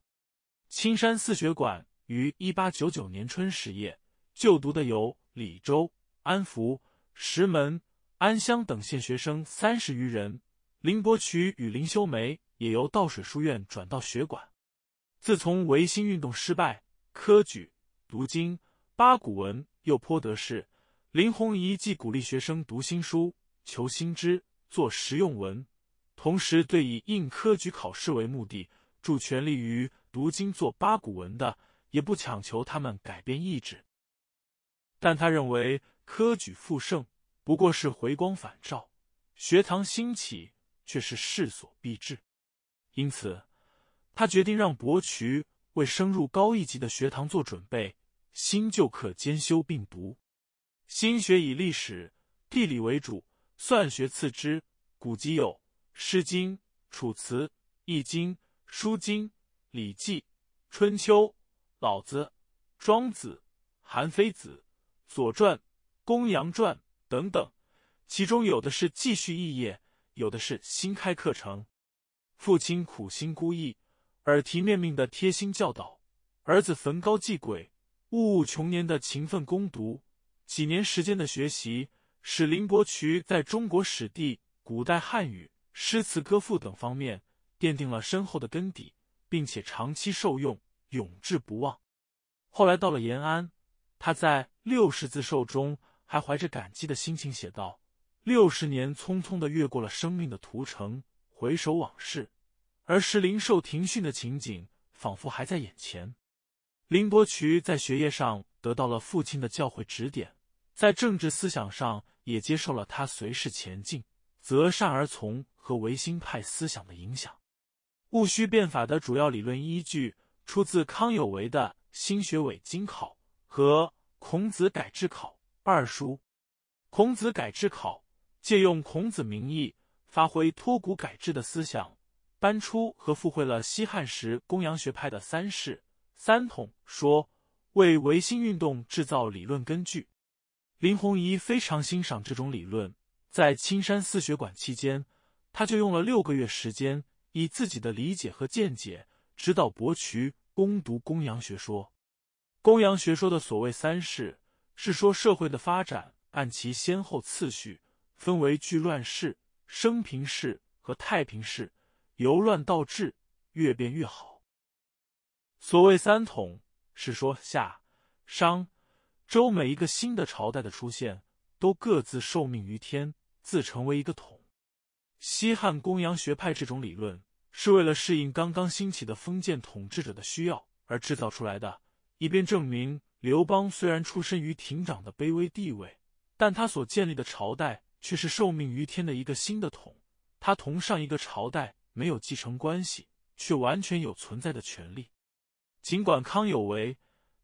青山寺学馆于一八九九年春实业，就读的有李周、安福、石门、安乡等县学生三十余人。林伯渠与林修梅也由道水书院转到学馆。自从维新运动失败，科举。读经八股文又颇得势，林鸿仪既鼓励学生读新书、求新知、做实用文，同时对以应科举考试为目的、助全力于读经做八股文的，也不强求他们改变意志。但他认为科举复盛不过是回光返照，学堂兴起却是势所必至，因此他决定让伯渠为升入高一级的学堂做准备。新旧可兼修，病毒。新学以历史、地理为主，算学次之。古籍有《诗经》《楚辞》《易经》《书经》《礼记》《春秋》《老子》《庄子》《韩非子》《左传》《公羊传》等等。其中有的是继续肄业，有的是新开课程。父亲苦心孤诣、耳提面命的贴心教导，儿子逢高祭鬼。兀兀穷年的勤奋攻读，几年时间的学习，使林伯渠在中国史地、古代汉语、诗词歌赋等方面奠定了深厚的根底，并且长期受用，永志不忘。后来到了延安，他在六十字寿中还怀着感激的心情写道：“六十年匆匆的越过了生命的屠城，回首往事，而时灵兽庭训的情景，仿佛还在眼前。”林伯渠在学业上得到了父亲的教诲指点，在政治思想上也接受了他随世前进、择善而从和维新派思想的影响。戊戌变法的主要理论依据出自康有为的《新学伪经考》和《孔子改制考》二书。《孔子改制考》借用孔子名义，发挥托古改制的思想，搬出和附会了西汉时公羊学派的三世。三统说为维新运动制造理论根据。林鸿仪非常欣赏这种理论，在青山私学馆期间，他就用了六个月时间，以自己的理解和见解指导伯渠攻读公羊学说。公羊学说的所谓三世，是说社会的发展按其先后次序，分为巨乱世、升平世和太平世，由乱到治，越变越好。所谓三统，是说夏、商、周每一个新的朝代的出现，都各自受命于天，自成为一个统。西汉公羊学派这种理论，是为了适应刚刚兴起的封建统治者的需要而制造出来的，以便证明刘邦虽然出身于亭长的卑微地位，但他所建立的朝代却是受命于天的一个新的统，他同上一个朝代没有继承关系，却完全有存在的权利。尽管康有为、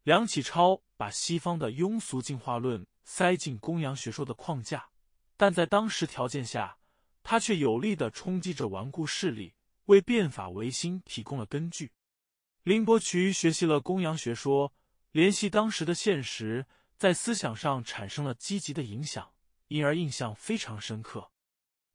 梁启超把西方的庸俗进化论塞进公羊学说的框架，但在当时条件下，他却有力的冲击着顽固势力，为变法维新提供了根据。林伯渠学习了公羊学说，联系当时的现实，在思想上产生了积极的影响，因而印象非常深刻。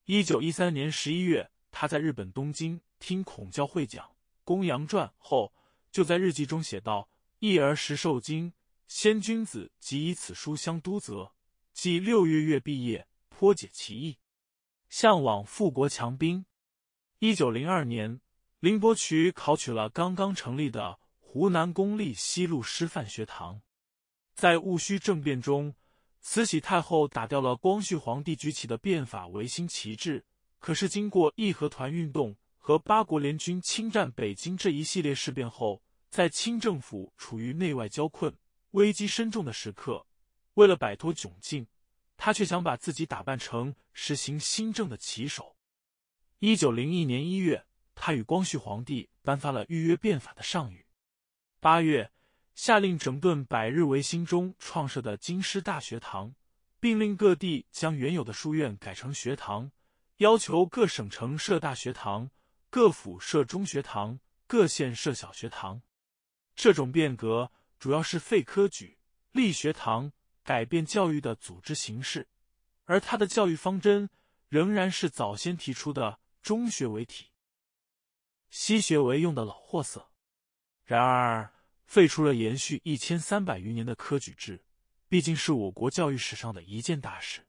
一九一三年十一月，他在日本东京听孔教会讲《公羊传》后。就在日记中写道：“一儿时受经，先君子即以此书相督责。即六月月毕业，颇解其意。向往富国强兵。”一九零二年，林伯渠考取了刚刚成立的湖南公立西路师范学堂。在戊戌政变中，慈禧太后打掉了光绪皇帝举起的变法维新旗帜。可是，经过义和团运动。和八国联军侵占北京这一系列事变后，在清政府处于内外交困、危机深重的时刻，为了摆脱窘境，他却想把自己打扮成实行新政的旗手。一九零一年一月，他与光绪皇帝颁发了预约变法的上谕。八月，下令整顿百日维新中创设的京师大学堂，并令各地将原有的书院改成学堂，要求各省城设大学堂。各府设中学堂，各县设小学堂。这种变革主要是废科举、立学堂，改变教育的组织形式，而他的教育方针仍然是早先提出的“中学为体，西学为用”的老货色。然而，废除了延续一千三百余年的科举制，毕竟是我国教育史上的一件大事。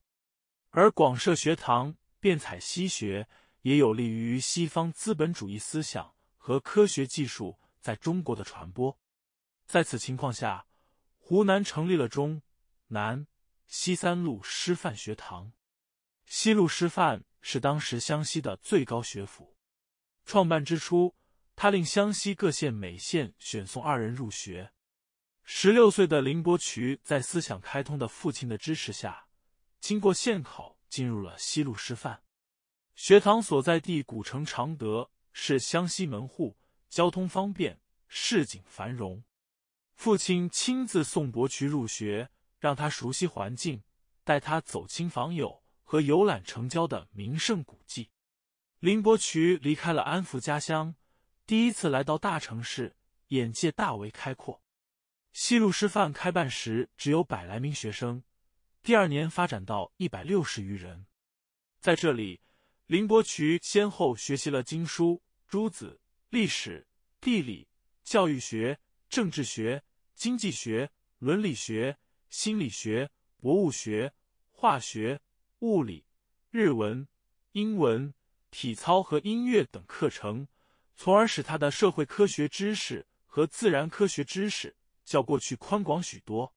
而广设学堂，变采西学。也有利于西方资本主义思想和科学技术在中国的传播。在此情况下，湖南成立了中南西三路师范学堂。西路师范是当时湘西的最高学府。创办之初，他令湘西各县每县选送二人入学。十六岁的林伯渠在思想开通的父亲的支持下，经过县考进入了西路师范。学堂所在地古城常德是湘西门户，交通方便，市井繁荣。父亲亲自送伯渠入学，让他熟悉环境，带他走亲访友和游览城郊的名胜古迹。林伯渠离开了安福家乡，第一次来到大城市，眼界大为开阔。西路师范开办时只有百来名学生，第二年发展到一百六十余人，在这里。林伯渠先后学习了经书、诸子、历史、地理、教育学、政治学、经济学、伦理学、心理学、博物学、化学、物理、日文、英文、体操和音乐等课程，从而使他的社会科学知识和自然科学知识较过去宽广许多。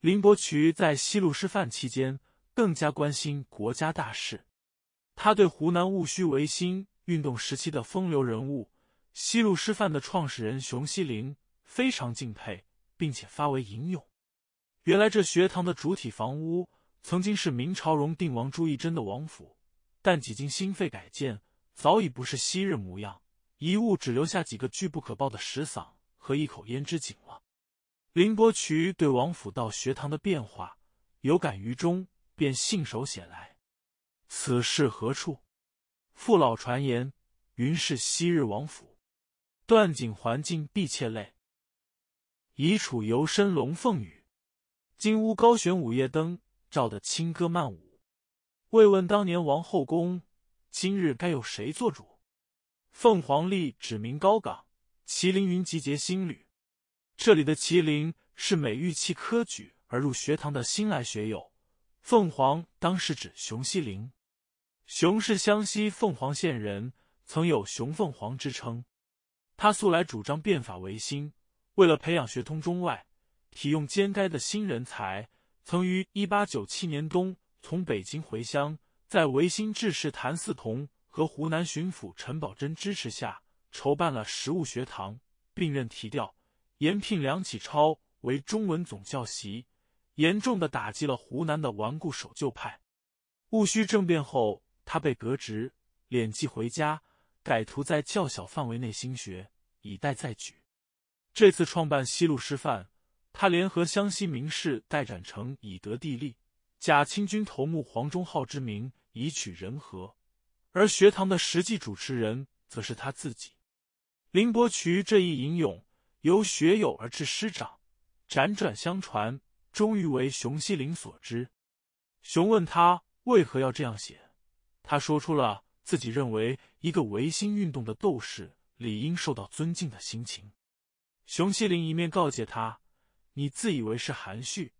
林伯渠在西路师范期间，更加关心国家大事。他对湖南戊戌维新运动时期的风流人物、西路师范的创始人熊希龄非常敬佩，并且发为吟咏。原来这学堂的主体房屋曾经是明朝荣定王朱翊贞的王府，但几经新废改建，早已不是昔日模样，遗物只留下几个巨不可报的石嗓和一口胭脂井了。林伯渠对王府到学堂的变化有感于衷，便信手写来。此事何处？父老传言，云是昔日王府。断井环境必切类，遗处游身龙凤羽。金屋高悬五夜灯，照得轻歌曼舞。慰问当年王后宫，今日该有谁做主？凤凰立指名高岗，麒麟云集结新旅。这里的麒麟是美玉器科举而入学堂的新来学友，凤凰当是指熊希龄。熊氏湘西凤凰县人，曾有“熊凤凰”之称。他素来主张变法维新，为了培养学通中外、体用兼该的新人才，曾于一八九七年冬从北京回乡，在维新志士谭嗣同和湖南巡抚陈宝箴支持下，筹办了实物学堂，并任提调，延聘梁启超为中文总教习，严重的打击了湖南的顽固守旧派。戊戌政变后。他被革职，敛迹回家，改图在较小范围内新学，以待再举。这次创办西路师范，他联合湘西名士戴展成，以得地利；假清军头目黄忠浩之名，以取人和。而学堂的实际主持人，则是他自己。林伯渠这一吟咏，由学友而至师长，辗转相传，终于为熊希龄所知。熊问他为何要这样写。他说出了自己认为一个维新运动的斗士理应受到尊敬的心情。熊希龄一面告诫他：“你自以为是含蓄，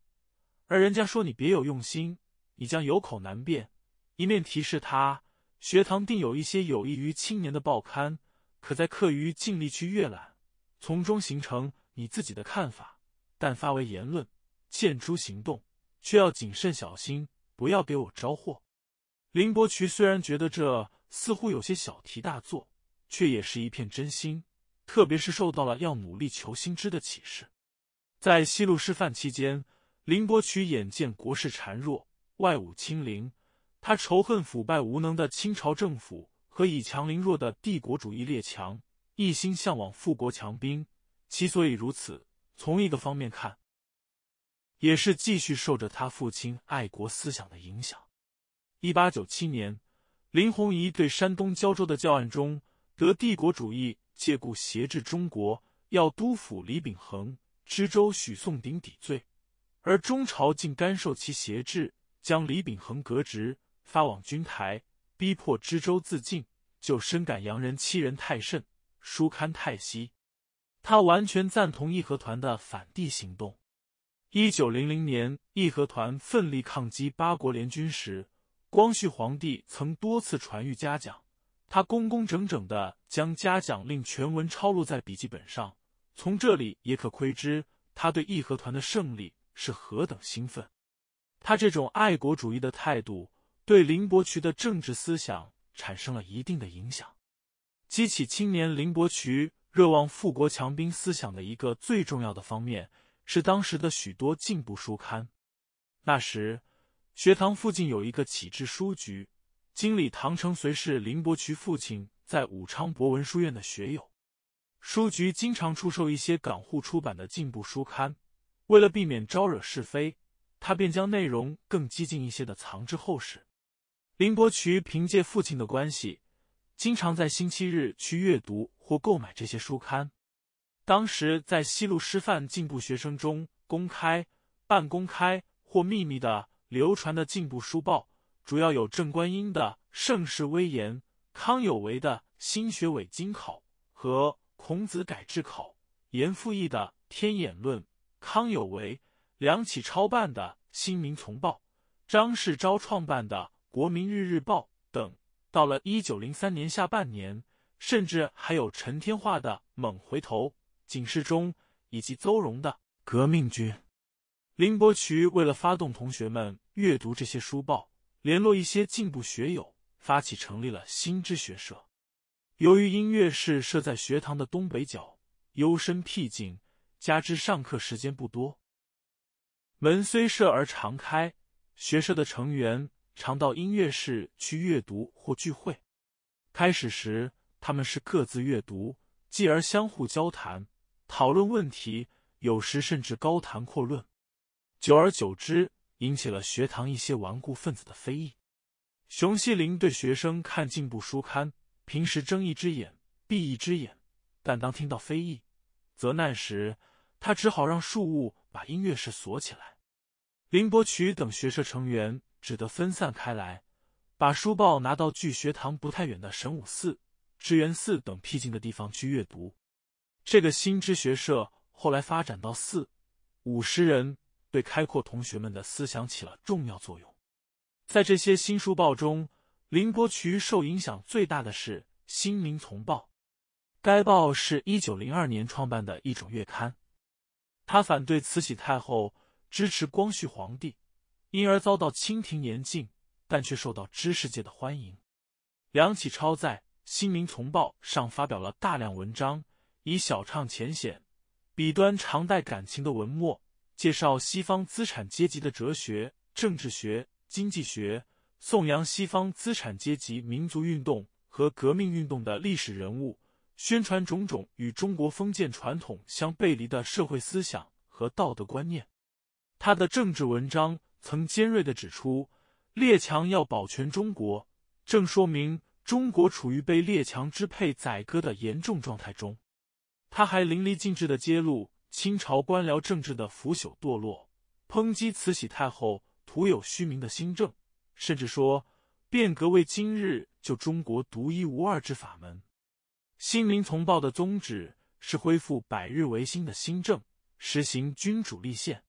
而人家说你别有用心，你将有口难辩。”一面提示他：“学堂定有一些有益于青年的报刊，可在课余尽力去阅览，从中形成你自己的看法。但发为言论、见诸行动，却要谨慎小心，不要给我招祸。”林伯渠虽然觉得这似乎有些小题大做，却也是一片真心。特别是受到了要努力求新知的启示，在西路师范期间，林伯渠眼见国势孱弱，外侮侵凌，他仇恨腐败无能的清朝政府和以强凌弱的帝国主义列强，一心向往富国强兵。其所以如此，从一个方面看，也是继续受着他父亲爱国思想的影响。一八九七年，林鸿仪对山东胶州的教案中，德帝国主义借故挟制中国要督抚李秉衡、知州许颂鼎抵罪，而中朝竟甘受其挟制，将李秉衡革职发往军台，逼迫知州自尽，就深感洋人欺人太甚，书刊太息。他完全赞同义和团的反帝行动。一九零零年，义和团奋力抗击八国联军时，光绪皇帝曾多次传谕嘉奖，他工工整整的将嘉奖令全文抄录在笔记本上。从这里也可窥知他对义和团的胜利是何等兴奋。他这种爱国主义的态度，对林伯渠的政治思想产生了一定的影响，激起青年林伯渠热望富国强兵思想的一个最重要的方面是当时的许多进步书刊。那时。学堂附近有一个启智书局，经理唐成随是林伯渠父亲在武昌博文书院的学友。书局经常出售一些港沪出版的进步书刊，为了避免招惹是非，他便将内容更激进一些的藏之后世。林伯渠凭借父亲的关系，经常在星期日去阅读或购买这些书刊。当时在西路师范进步学生中，公开、半公开或秘密的。流传的进步书报主要有郑观应的《盛世威严》，康有为的《新学伪经考》和《孔子改制考》，严复译的《天演论》，康有为、梁启超办的《新民从报》，张世钊创办的《国民日日报》等。到了一九零三年下半年，甚至还有陈天化的《猛回头》，警示中以及邹容的《革命军》。林伯渠为了发动同学们阅读这些书报，联络一些进步学友，发起成立了新知学社。由于音乐室设在学堂的东北角，幽深僻静，加之上课时间不多，门虽设而常开，学社的成员常到音乐室去阅读或聚会。开始时，他们是各自阅读，继而相互交谈、讨论问题，有时甚至高谈阔论。久而久之，引起了学堂一些顽固分子的非议。熊希龄对学生看进步书刊，平时睁一只眼闭一只眼，但当听到非议、责难时，他只好让树务把音乐室锁起来。林伯渠等学社成员只得分散开来，把书报拿到距学堂不太远的神武寺、智源寺等僻静的地方去阅读。这个新知学社后来发展到四、五十人。对开阔同学们的思想起了重要作用。在这些新书报中，林伯渠受影响最大的是《新民丛报》。该报是一九零二年创办的一种月刊。他反对慈禧太后，支持光绪皇帝，因而遭到清廷严禁，但却受到知识界的欢迎。梁启超在《新民丛报》上发表了大量文章，以小畅浅显、笔端常带感情的文墨。介绍西方资产阶级的哲学、政治学、经济学，颂扬西方资产阶级民族运动和革命运动的历史人物，宣传种种与中国封建传统相背离的社会思想和道德观念。他的政治文章曾尖锐地指出，列强要保全中国，正说明中国处于被列强支配、宰割的严重状态中。他还淋漓尽致地揭露。清朝官僚政治的腐朽堕落，抨击慈禧太后徒有虚名的新政，甚至说变革为今日就中国独一无二之法门。新民从报的宗旨是恢复百日维新的新政，实行君主立宪。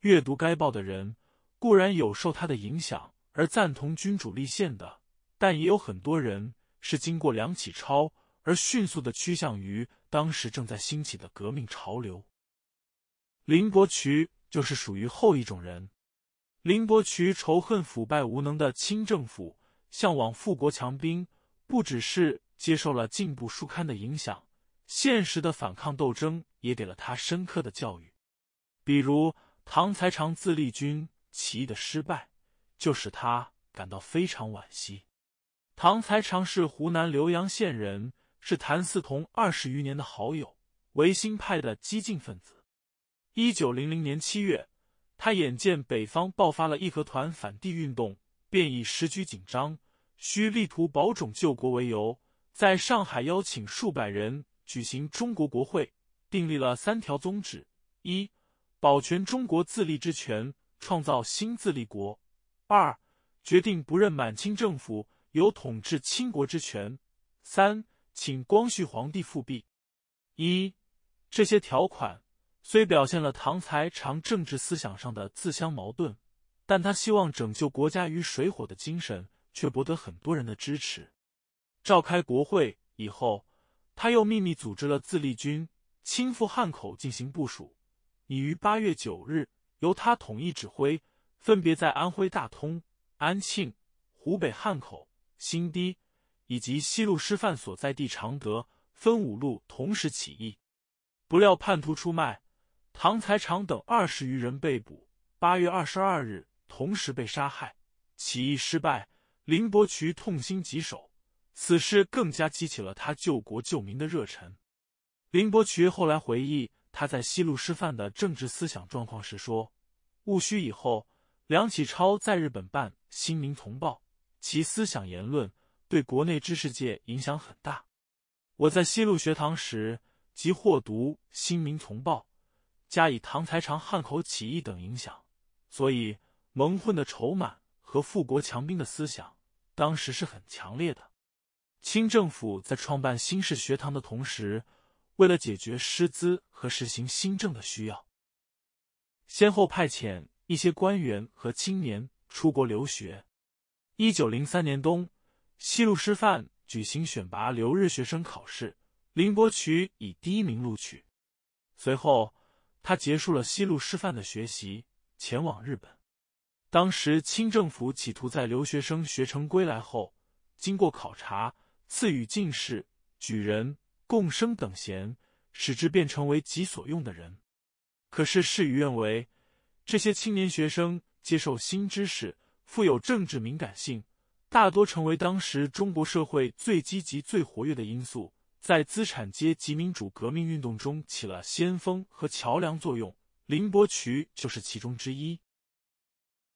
阅读该报的人固然有受他的影响而赞同君主立宪的，但也有很多人是经过梁启超而迅速的趋向于当时正在兴起的革命潮流。林伯渠就是属于后一种人。林伯渠仇恨腐败无能的清政府，向往富国强兵。不只是接受了进步书刊的影响，现实的反抗斗争也给了他深刻的教育。比如，唐才常自立军起义的失败，就使他感到非常惋惜。唐才常是湖南浏阳县人，是谭嗣同二十余年的好友，维新派的激进分子。一九零零年七月，他眼见北方爆发了义和团反帝运动，便以时局紧张、需力图保种救国为由，在上海邀请数百人举行中国国会，订立了三条宗旨：一、保全中国自立之权，创造新自立国；二、决定不认满清政府有统治清国之权；三、请光绪皇帝复辟。一这些条款。虽表现了唐才常政治思想上的自相矛盾，但他希望拯救国家于水火的精神却博得很多人的支持。召开国会以后，他又秘密组织了自立军，亲赴汉口进行部署。已于八月九日，由他统一指挥，分别在安徽大通、安庆、湖北汉口、新堤以及西路师范所在地常德，分五路同时起义。不料叛徒出卖。唐才常等二十余人被捕，八月二十二日同时被杀害，起义失败。林伯渠痛心疾首，此事更加激起了他救国救民的热忱。林伯渠后来回忆他在西路师范的政治思想状况时说：“戊戌以后，梁启超在日本办《新民从报》，其思想言论对国内知识界影响很大。我在西路学堂时，即获读《新民从报》。”加以唐才常汉口起义等影响，所以蒙混的筹码和富国强兵的思想，当时是很强烈的。清政府在创办新式学堂的同时，为了解决师资和实行新政的需要，先后派遣一些官员和青年出国留学。一九零三年冬，西路师范举行选拔留日学生考试，林伯渠以第一名录取，随后。他结束了西路师范的学习，前往日本。当时清政府企图在留学生学成归来后，经过考察，赐予进士、举人、贡生等衔，使之变成为己所用的人。可是事与愿违，这些青年学生接受新知识，富有政治敏感性，大多成为当时中国社会最积极、最活跃的因素。在资产阶级民主革命运动中起了先锋和桥梁作用，林伯渠就是其中之一。